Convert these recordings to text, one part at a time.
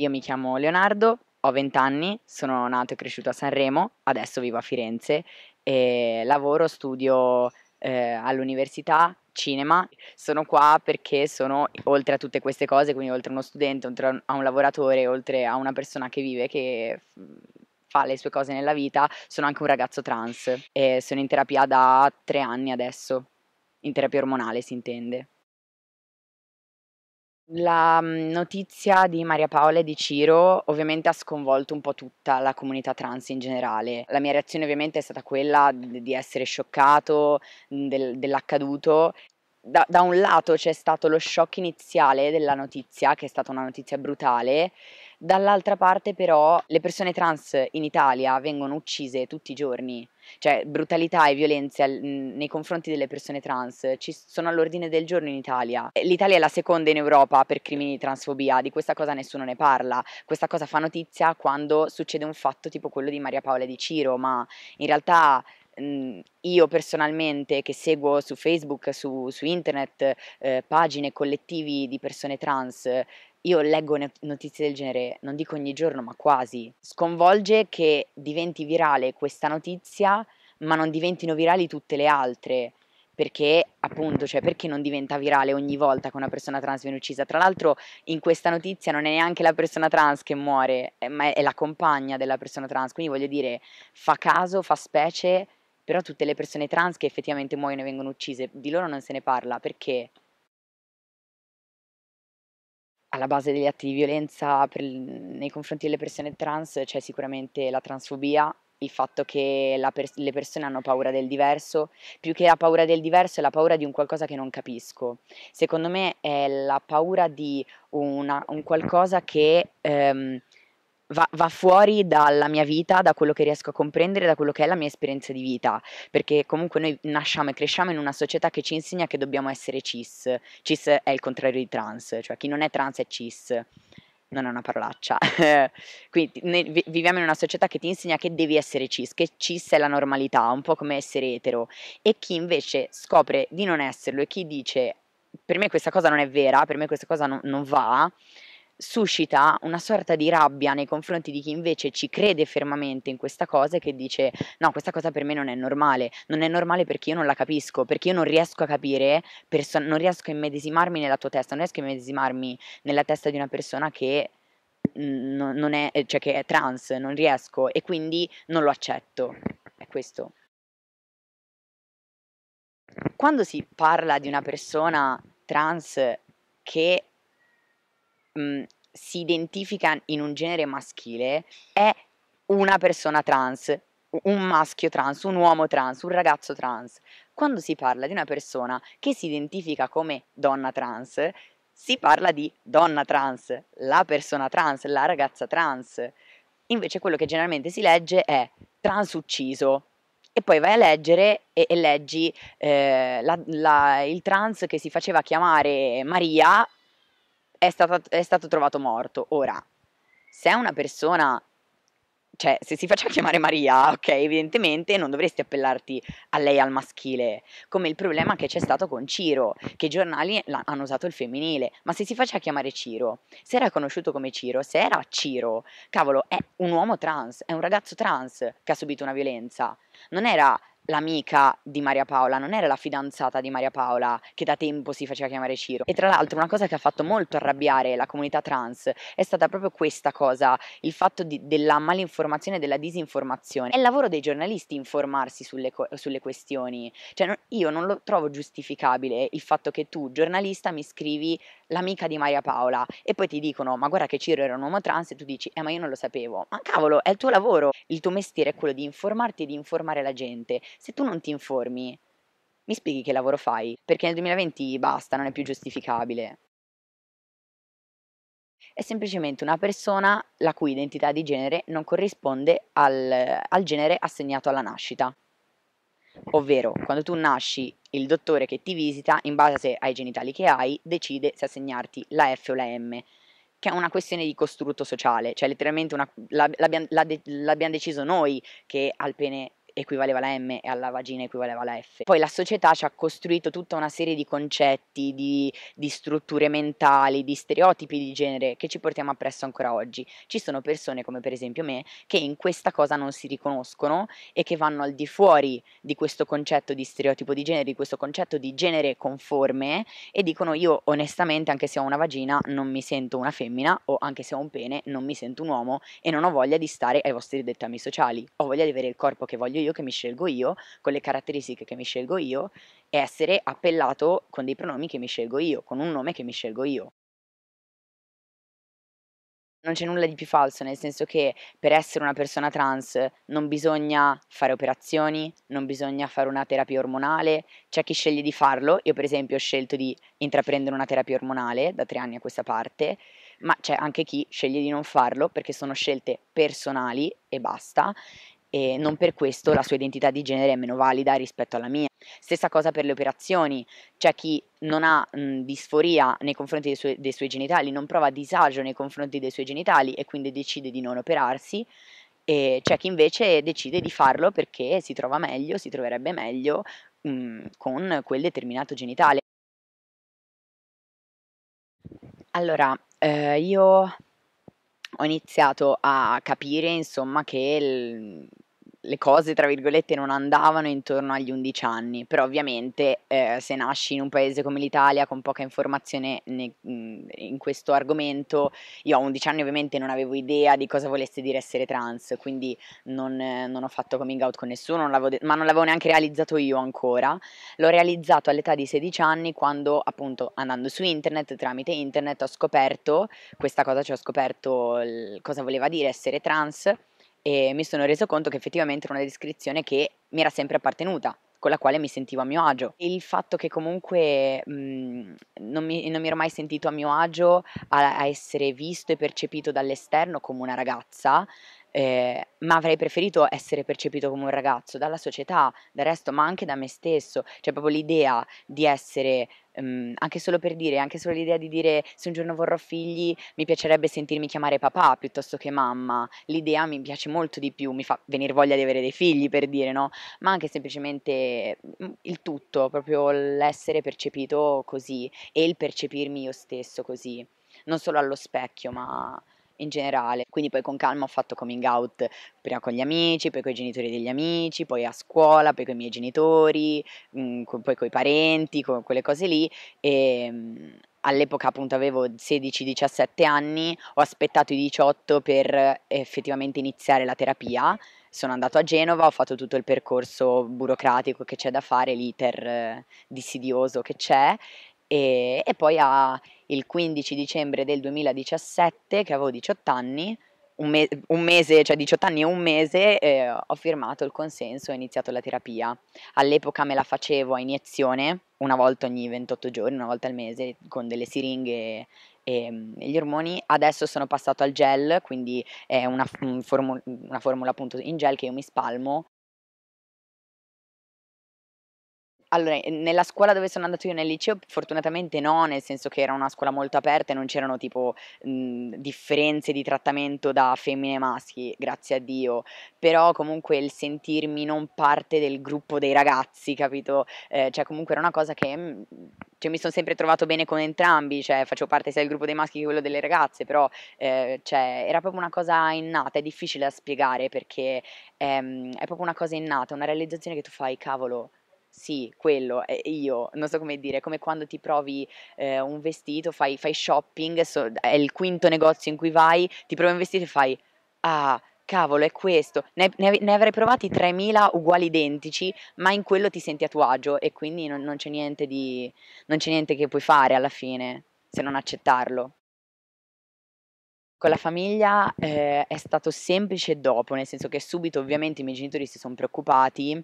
Io mi chiamo Leonardo, ho 20 anni, sono nato e cresciuto a Sanremo, adesso vivo a Firenze e lavoro, studio eh, all'università cinema. Sono qua perché sono oltre a tutte queste cose, quindi oltre a uno studente, oltre a un lavoratore, oltre a una persona che vive, che fa le sue cose nella vita, sono anche un ragazzo trans e sono in terapia da tre anni adesso, in terapia ormonale si intende. La mhmm, notizia di Maria Paola e di Ciro ovviamente ha sconvolto un po' tutta la comunità trans in generale. La mia reazione ovviamente è stata quella di essere scioccato mhmm, del, dell'accaduto. Da, da un lato c'è stato lo shock iniziale della notizia, che è stata una notizia brutale, Dall'altra parte però le persone trans in Italia vengono uccise tutti i giorni, cioè brutalità e violenza nei confronti delle persone trans ci sono all'ordine del giorno in Italia. L'Italia è la seconda in Europa per crimini di transfobia, di questa cosa nessuno ne parla, questa cosa fa notizia quando succede un fatto tipo quello di Maria Paola Di Ciro, ma in realtà io personalmente che seguo su Facebook, su, su internet, eh, pagine, collettivi di persone trans, io leggo notizie del genere, non dico ogni giorno, ma quasi. Sconvolge che diventi virale questa notizia, ma non diventino virali tutte le altre. Perché appunto, cioè perché non diventa virale ogni volta che una persona trans viene uccisa? Tra l'altro in questa notizia non è neanche la persona trans che muore, ma è la compagna della persona trans. Quindi voglio dire, fa caso, fa specie, però tutte le persone trans che effettivamente muoiono e vengono uccise, di loro non se ne parla perché alla base degli atti di violenza per, nei confronti delle persone trans c'è sicuramente la transfobia, il fatto che pers- le persone hanno paura del diverso, più che la paura del diverso è la paura di un qualcosa che non capisco. Secondo me è la paura di una, un qualcosa che ehm, Va, va, fuori dalla mia vita, da quello che riesco a comprendere, da quello che è la mia esperienza di vita, perché comunque noi nasciamo e cresciamo in una società che ci insegna che dobbiamo essere cis, cis è il contrario di trans, cioè chi non è trans è cis, non è una parolaccia, quindi noi viviamo in una società che ti insegna che devi essere cis, che cis è la normalità, un po' come essere etero, e chi invece scopre di non esserlo e chi dice per me questa cosa non è vera, per me questa cosa non, non va, suscita una sorta di rabbia nei confronti di chi invece ci crede fermamente in questa cosa e che dice no, questa cosa per me non è normale, non è normale perché io non la capisco, perché io non riesco a capire, perso- non riesco a immedesimarmi nella tua testa, non riesco a immedesimarmi nella testa di una persona che n- non è, eh, cioè che è trans, non riesco e quindi non lo accetto. È questo. Quando si parla di una persona trans che Mhmm, si identifica in un genere maschile è una persona trans, un maschio trans, un uomo trans, un ragazzo trans. Quando si parla di una persona che si identifica come donna trans, si parla di donna trans, la persona trans, la ragazza trans. Invece quello che generalmente si legge è trans ucciso. E poi vai a leggere e, e leggi eh, la, la, il trans che si faceva chiamare Maria è, stata, è stato trovato morto. Ora, se è una persona cioè, se si faccia chiamare Maria, ok, evidentemente non dovresti appellarti a lei al maschile, come il problema che c'è stato con Ciro, che i giornali hanno usato il femminile, ma se si faccia chiamare Ciro, se era conosciuto come Ciro, se era Ciro, cavolo, è un uomo trans, è un ragazzo trans che ha subito una violenza, non era l'amica di Maria Paola non era la fidanzata di Maria Paola che da tempo si faceva chiamare Ciro. E tra l'altro una cosa che ha fatto molto arrabbiare la comunità trans è stata proprio questa cosa, il fatto di, della malinformazione e della disinformazione. È il lavoro dei giornalisti informarsi sulle, sulle questioni. Cioè non, io non lo trovo giustificabile il fatto che tu, giornalista, mi scrivi l'amica di Maria Paola e poi ti dicono ma guarda che Ciro era un uomo trans e tu dici eh ma io non lo sapevo, ma cavolo è il tuo lavoro, il tuo mestiere è quello di informarti e di informare la gente, se tu non ti informi mi spieghi che lavoro fai, perché nel 2020 basta, non è più giustificabile. È semplicemente una persona la cui identità di genere non corrisponde al, al genere assegnato alla nascita. Ovvero, quando tu nasci, il dottore che ti visita, in base ai genitali che hai, decide se assegnarti la F o la M, che è una questione di costrutto sociale, cioè letteralmente una, l'abbiamo, l'abbiamo deciso noi che al pene equivaleva alla M e alla vagina equivaleva alla F. Poi la società ci ha costruito tutta una serie di concetti, di, di strutture mentali, di stereotipi di genere che ci portiamo appresso ancora oggi. Ci sono persone come per esempio me che in questa cosa non si riconoscono e che vanno al di fuori di questo concetto di stereotipo di genere, di questo concetto di genere conforme e dicono io onestamente anche se ho una vagina non mi sento una femmina o anche se ho un pene non mi sento un uomo e non ho voglia di stare ai vostri dettami sociali, ho voglia di avere il corpo che voglio io io, che mi scelgo io, con le caratteristiche che mi scelgo io, e essere appellato con dei pronomi che mi scelgo io, con un nome che mi scelgo io. Non c'è nulla di più falso, nel senso che per essere una persona trans non bisogna fare operazioni, non bisogna fare una terapia ormonale, c'è chi sceglie di farlo, io per esempio ho scelto di intraprendere una terapia ormonale da tre anni a questa parte, ma c'è anche chi sceglie di non farlo perché sono scelte personali e basta e non per questo la sua identità di genere è meno valida rispetto alla mia. Stessa cosa per le operazioni, c'è chi non ha mh, mhmm, disforia nei confronti dei, su- dei suoi genitali, non prova disagio nei confronti dei suoi genitali e quindi decide di non operarsi e c'è chi invece decide di farlo perché si trova meglio, si troverebbe meglio mh, mhmm, con quel determinato genitale. Allora, eh, io ho iniziato a capire, insomma, che le cose, tra virgolette, non andavano intorno agli 11 anni, però ovviamente eh, se nasci in un paese come l'Italia con poca informazione ne, mm, in questo argomento, io a 11 anni ovviamente non avevo idea di cosa volesse dire essere trans, quindi non, eh, non ho fatto coming out con nessuno, non de- ma non l'avevo neanche realizzato io ancora, l'ho realizzato all'età di 16 anni quando appunto andando su internet, tramite internet, ho scoperto questa cosa, cioè ho scoperto l- cosa voleva dire essere trans e mi sono reso conto che effettivamente era una descrizione che mi era sempre appartenuta, con la quale mi sentivo a mio agio. Il fatto che comunque mh, mhmm, non, mi, non, mi, ero mai sentito a mio agio a, a, essere visto e percepito dall'esterno come una ragazza eh, ma avrei preferito essere percepito come un ragazzo dalla società, dal resto, ma anche da me stesso, cioè proprio l'idea di essere, um, anche solo per dire, anche solo l'idea di dire se un giorno vorrò figli mi piacerebbe sentirmi chiamare papà piuttosto che mamma, l'idea mi piace molto di più, mi fa venire voglia di avere dei figli per dire, no? Ma anche semplicemente mhmm, il tutto, proprio l'essere percepito così e il percepirmi io stesso così, non solo allo specchio, ma in generale. Quindi poi con calma ho fatto coming out prima con gli amici, poi con i genitori degli amici, poi a scuola, poi con i miei genitori, mh, mm, poi con i parenti, con quelle cose lì. E, ehm, mh, all'epoca appunto avevo 16-17 anni, ho aspettato i 18 per effettivamente iniziare la terapia. Sono andato a Genova, ho fatto tutto il percorso burocratico che c'è da fare, l'iter eh, dissidioso che c'è e, e poi a il 15 dicembre del 2017, che avevo 18 anni, un, me- un mese, cioè 18 anni e un mese, eh, ho firmato il consenso e ho iniziato la terapia. All'epoca me la facevo a iniezione, una volta ogni 28 giorni, una volta al mese, con delle siringhe mm, e, gli ormoni. Adesso sono passato al gel, quindi è una, un formula, una formula appunto in gel che io mi spalmo allora, nella scuola dove sono andato io nel liceo, fortunatamente no, nel senso che era una scuola molto aperta e non c'erano tipo mh, mhmm, differenze di trattamento da femmine e maschi, grazie a Dio. Però comunque il sentirmi non parte del gruppo dei ragazzi, capito? Eh, cioè, comunque era una cosa che. Mh, mhmm, cioè, mi sono sempre trovato bene con entrambi, cioè faccio parte sia del gruppo dei maschi che quello delle ragazze, però eh, cioè, era proprio una cosa innata, è difficile da spiegare perché ehm, è proprio una cosa innata, una realizzazione che tu fai, cavolo, sì, quello è io, non so come dire, come quando ti provi eh, un vestito, fai, fai shopping, so, è il quinto negozio in cui vai, ti provi un vestito e fai, ah, cavolo, è questo. Ne, ne, ne, avrei provati 3.000 uguali identici, ma in quello ti senti a tuo agio e quindi non, non, c'è di, non, c'è niente che puoi fare alla fine se non accettarlo. Con la famiglia eh, è stato semplice dopo, nel senso che subito ovviamente i miei genitori si sono preoccupati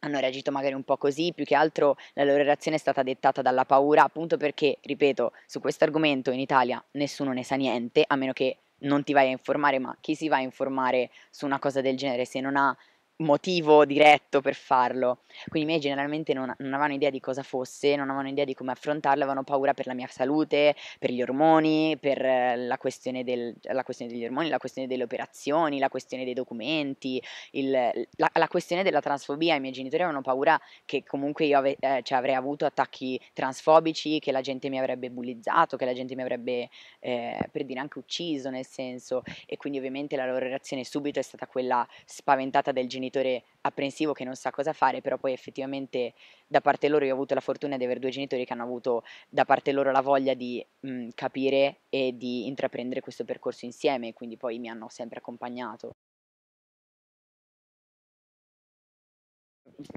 hanno reagito magari un po' così, più che altro la loro reazione è stata dettata dalla paura, appunto perché, ripeto, su questo argomento in Italia nessuno ne sa niente, a meno che non ti vai a informare, ma chi si va a informare su una cosa del genere se non ha motivo diretto per farlo. Quindi i miei generalmente non, non, avevano idea di cosa fosse, non avevano idea di come affrontarlo, avevano paura per la mia salute, per gli ormoni, per eh, la questione, del, la questione degli ormoni, la questione delle operazioni, la questione dei documenti, il, la, la, questione della transfobia. I miei genitori avevano paura che comunque io ave, eh, cioè avrei avuto attacchi transfobici, che la gente mi avrebbe bullizzato, che la gente mi avrebbe, eh, per dire, anche ucciso nel senso. E quindi ovviamente la loro reazione subito è stata quella spaventata del genitore genitore apprensivo che non sa cosa fare, però poi effettivamente da parte loro io ho avuto la fortuna di avere due genitori che hanno avuto da parte loro la voglia di mh, mhmm, capire e di intraprendere questo percorso insieme, quindi poi mi hanno sempre accompagnato.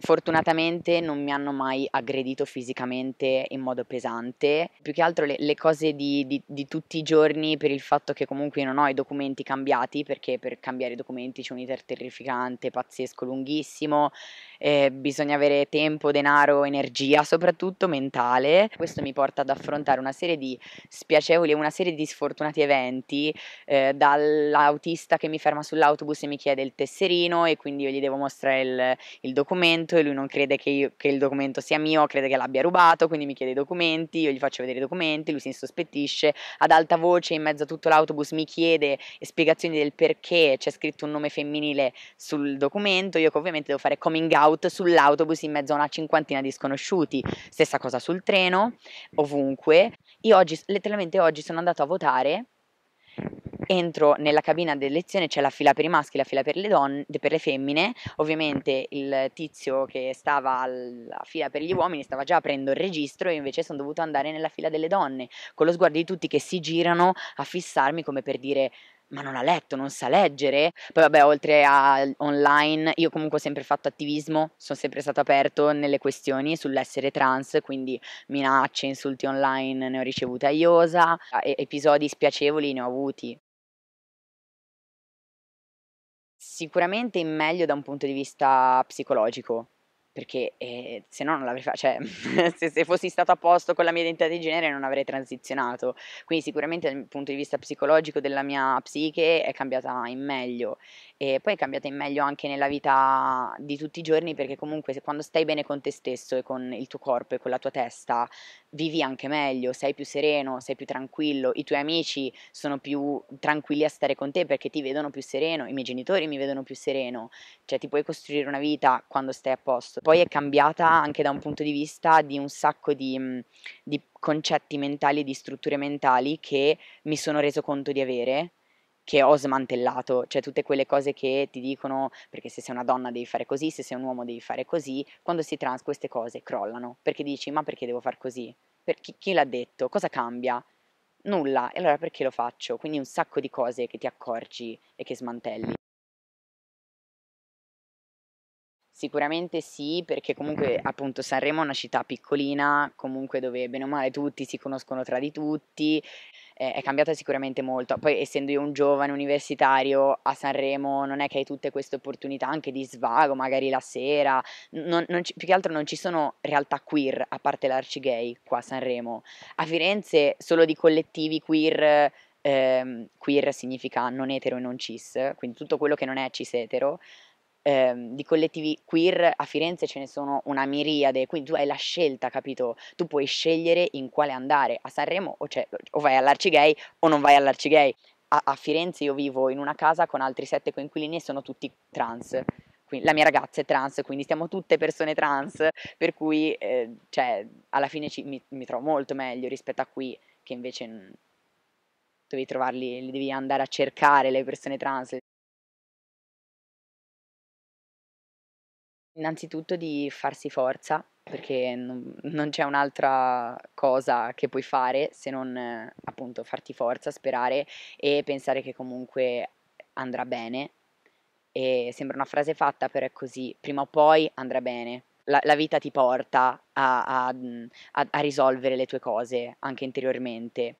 fortunatamente non mi hanno mai aggredito fisicamente in modo pesante, più che altro le, le cose di, di, di, tutti i giorni per il fatto che comunque non ho i documenti cambiati, perché per cambiare i documenti c'è un iter terrificante, pazzesco, lunghissimo, eh, bisogna avere tempo, denaro, energia, soprattutto mentale. Questo mi porta ad affrontare una serie di spiacevoli e una serie di sfortunati eventi, eh, dall'autista che mi ferma sull'autobus e mi chiede il tesserino e quindi io gli devo mostrare il, il documento documento e lui non crede che, io, che il documento sia mio, crede che l'abbia rubato, quindi mi chiede i documenti, io gli faccio vedere i documenti, lui si insospettisce, ad alta voce in mezzo a tutto l'autobus mi chiede spiegazioni del perché c'è scritto un nome femminile sul documento, io ovviamente devo fare coming out sull'autobus in mezzo a una cinquantina di sconosciuti, stessa cosa sul treno, ovunque. Io oggi, letteralmente oggi sono andato a votare entro nella cabina delle lezioni, c'è la fila per i maschi, la fila per le, donne, per le femmine, ovviamente il tizio che stava alla fila per gli uomini stava già aprendo il registro e invece sono dovuto andare nella fila delle donne, con lo sguardo di tutti che si girano a fissarmi come per dire ma non ha letto, non sa leggere. Poi vabbè, oltre a online, io comunque ho sempre fatto attivismo, sono sempre stato aperto nelle questioni sull'essere trans, quindi minacce, insulti online ne ho ricevuta iosa, episodi spiacevoli ne ho avuti, sicuramente in meglio da un punto di vista psicologico, perché eh, se no non l'avrei fatto, cioè se, se, fossi stato a posto con la mia identità di genere non avrei transizionato, quindi sicuramente dal punto di vista psicologico della mia psiche è cambiata in meglio e poi è cambiata in meglio anche nella vita di tutti i giorni perché comunque se, quando stai bene con te stesso e con il tuo corpo e con la tua testa vivi anche meglio, sei più sereno, sei più tranquillo, i tuoi amici sono più tranquilli a stare con te perché ti vedono più sereno, i miei genitori mi vedono più sereno, cioè ti puoi costruire una vita quando stai a posto. Poi è cambiata anche da un punto di vista di un sacco di, mhmm, di concetti mentali di strutture mentali che mi sono reso conto di avere che ho smantellato, cioè tutte quelle cose che ti dicono perché se sei una donna devi fare così, se sei un uomo devi fare così, quando si trans queste cose crollano, perché dici ma perché devo far così? Per chi, chi l'ha detto? Cosa cambia? Nulla, e allora perché lo faccio? Quindi un sacco di cose che ti accorgi e che smantelli. Sicuramente sì, perché comunque appunto Sanremo è una città piccolina, comunque dove bene o male tutti si conoscono tra di tutti, eh, è cambiata sicuramente molto. Poi essendo io un giovane universitario a Sanremo non è che hai tutte queste opportunità anche di svago, magari la sera, non, non ci, più che altro non ci sono realtà queer a parte l'arci gay qua a Sanremo. A Firenze solo di collettivi queer eh, queer significa non etero e non cis, quindi tutto quello che non è cis etero, ehm, di collettivi queer a Firenze ce ne sono una miriade, quindi tu hai la scelta, capito? Tu puoi scegliere in quale andare, a Sanremo o, o vai all'Arcigay o non vai all'Arcigay. A, a Firenze io vivo in una casa con altri sette coinquilini e sono tutti trans la mia ragazza è trans, quindi siamo tutte persone trans, per cui eh, cioè, alla fine ci, mi, mi, trovo molto meglio rispetto a qui, che invece devi dovevi trovarli, devi andare a cercare le persone trans, Innanzitutto di farsi forza, perché non, non c'è un'altra cosa che puoi fare se non eh, appunto farti forza, sperare e pensare che comunque andrà bene. E sembra una frase fatta, però è così, prima o poi andrà bene. La, la vita ti porta a, a, a, a risolvere le tue cose anche interiormente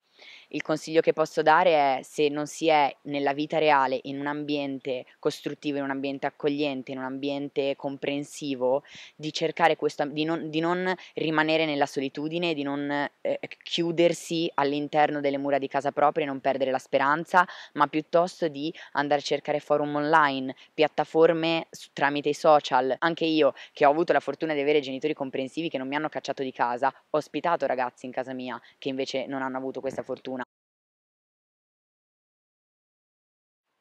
il consiglio che posso dare è se non si è nella vita reale in un ambiente costruttivo, in un ambiente accogliente, in un ambiente comprensivo, di cercare questo, di non, di non rimanere nella solitudine, di non eh, eh, chiudersi all'interno delle mura di casa propria e non perdere la speranza, ma piuttosto di andare a cercare forum online, piattaforme tramite i social. Anche io, che ho avuto la fortuna di avere genitori comprensivi che non mi hanno cacciato di casa, ho ospitato ragazzi in casa mia che invece non hanno avuto questa fortuna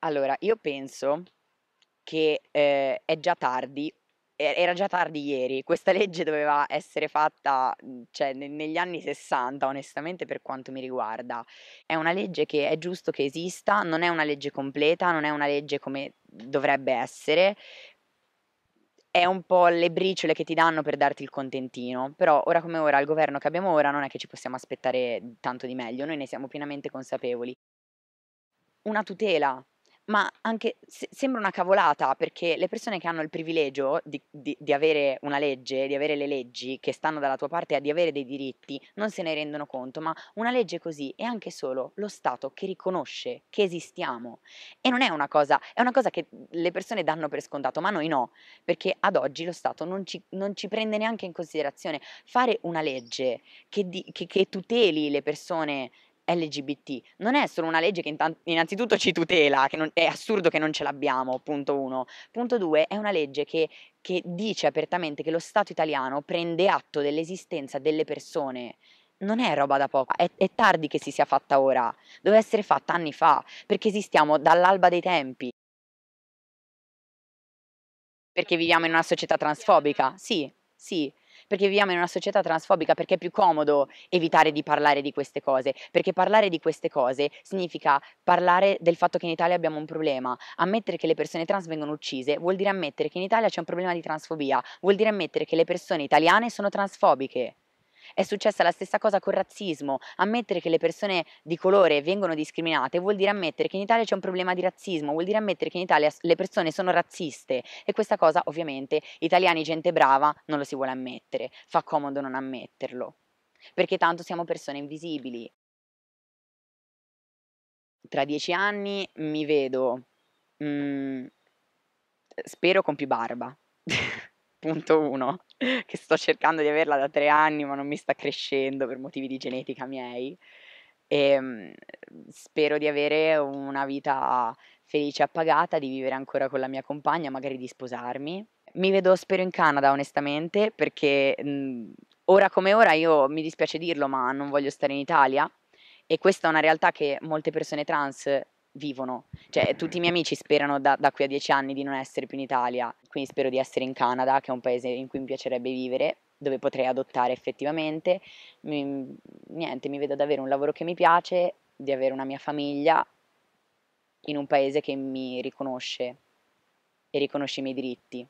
Allora, io penso che, ehm, è già tardi era già tardi ieri. Questa legge doveva essere fatta, mhmm, cioè negli anni '60 onestamente per quanto mi riguarda. È una legge che è giusto che esista, non è una legge completa, non è una legge come dovrebbe essere. È un po' le briciole che ti danno per darti il contentino, però ora come ora, il governo che abbiamo ora non è che ci possiamo aspettare tanto di meglio, noi ne siamo pienamente consapevoli. Una tutela ma anche se, sembra una cavolata perché le persone che hanno il privilegio di, di, di, avere una legge, di avere le leggi che stanno dalla tua parte e di avere dei diritti, non se ne rendono conto, ma una legge così è anche solo lo Stato che riconosce che esistiamo e non è una cosa, è una cosa che le persone danno per scontato, ma noi no, perché ad oggi lo Stato non ci, non ci prende neanche in considerazione. Fare una legge che, di, che, che tuteli le persone LGBT non è solo una legge che innanzitutto ci tutela, che non, è assurdo che non ce l'abbiamo, punto uno. Punto due, è una legge che, che dice apertamente che lo Stato italiano prende atto dell'esistenza delle persone non è roba da poco, è, è, tardi che si sia fatta ora, doveva essere fatta anni fa, perché esistiamo dall'alba dei tempi. Perché viviamo in una società transfobica? Sì, sì, perché viviamo in una società transfobica, perché è più comodo evitare di parlare di queste cose, perché parlare di queste cose significa parlare del fatto che in Italia abbiamo un problema, ammettere che le persone trans vengono uccise vuol dire ammettere che in Italia c'è un problema di transfobia, vuol dire ammettere che le persone italiane sono transfobiche. È successa la stessa cosa col razzismo. Ammettere che le persone di colore vengono discriminate vuol dire ammettere che in Italia c'è un problema di razzismo, vuol dire ammettere che in Italia le persone sono razziste e questa cosa ovviamente italiani, gente brava, non lo si vuole ammettere, fa comodo non ammetterlo, perché tanto siamo persone invisibili. Tra dieci anni mi vedo, mm, spero con più barba. punto uno, che sto cercando di averla da tre anni ma non mi sta crescendo per motivi di genetica miei. E ehm, spero di avere una vita felice e appagata, di vivere ancora con la mia compagna, magari di sposarmi. Mi vedo, spero, in Canada, onestamente, perché mh, mm, ora come ora io mi dispiace dirlo, ma non voglio stare in Italia. E questa è una realtà che molte persone trans vivono. Cioè, tutti i miei amici sperano da, da, qui a dieci anni di non essere più in Italia, quindi spero di essere in Canada, che è un paese in cui mi piacerebbe vivere, dove potrei adottare effettivamente. Mi, niente, mi vedo ad avere un lavoro che mi piace, di avere una mia famiglia in un paese che mi riconosce e riconosce i miei diritti.